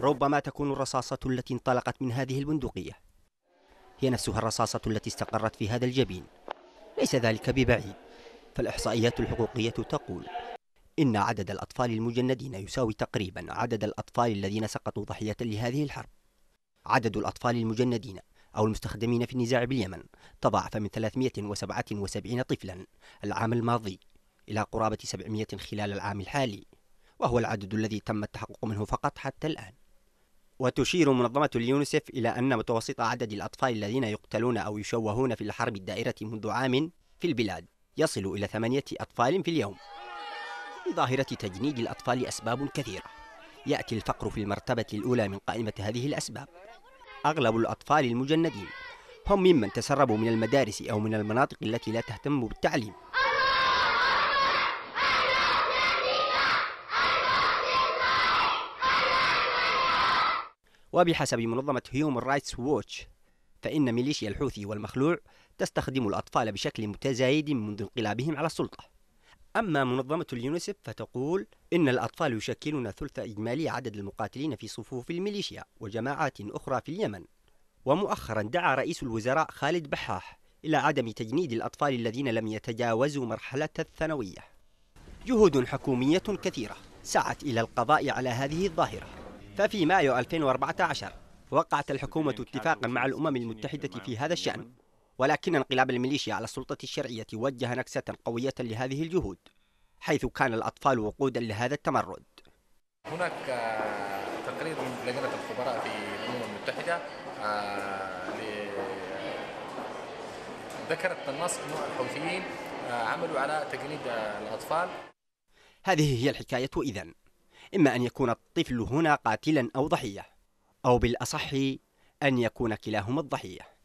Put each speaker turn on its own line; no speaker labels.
ربما تكون الرصاصة التي انطلقت من هذه البندقية هي نفسها الرصاصة التي استقرت في هذا الجبين ليس ذلك ببعيد فالإحصائيات الحقوقية تقول إن عدد الأطفال المجندين يساوي تقريبا عدد الأطفال الذين سقطوا ضحية لهذه الحرب عدد الأطفال المجندين أو المستخدمين في النزاع باليمن تضاعف من 377 طفلا العام الماضي إلى قرابة 700 خلال العام الحالي وهو العدد الذي تم التحقق منه فقط حتى الآن وتشير منظمة اليونسف إلى أن متوسط عدد الأطفال الذين يقتلون أو يشوهون في الحرب الدائرة منذ عام في البلاد يصل إلى ثمانية أطفال في اليوم لظاهرة تجنيد الأطفال أسباب كثيرة يأتي الفقر في المرتبة الأولى من قائمة هذه الأسباب أغلب الأطفال المجندين هم ممن تسربوا من المدارس أو من المناطق التي لا تهتم بالتعليم وبحسب منظمة هيومن رايتس ووتش فإن ميليشيا الحوثي والمخلوع تستخدم الأطفال بشكل متزايد منذ انقلابهم على السلطة أما منظمة اليونيسف فتقول إن الأطفال يشكلون ثلث إجمالي عدد المقاتلين في صفوف الميليشيا وجماعات أخرى في اليمن ومؤخرا دعا رئيس الوزراء خالد بحاح إلى عدم تجنيد الأطفال الذين لم يتجاوزوا مرحلة الثانوية جهود حكومية كثيرة سعت إلى القضاء على هذه الظاهرة ففي مايو 2014 وقعت الحكومة اتفاقا مع الأمم المتحدة في هذا الشأن ولكن انقلاب الميليشيا على السلطة الشرعية وجه نكسة قوية لهذه الجهود حيث كان الأطفال وقودا لهذا التمرد
هناك آه، تقرير من لجنة الخبراء في الأمم المتحدة آه، ذكرت النص أنه الحوثيين آه، عملوا على تقليد الأطفال
هذه هي الحكاية إذن إما أن يكون الطفل هنا قاتلا أو ضحية أو بالأصح أن يكون كلاهما الضحية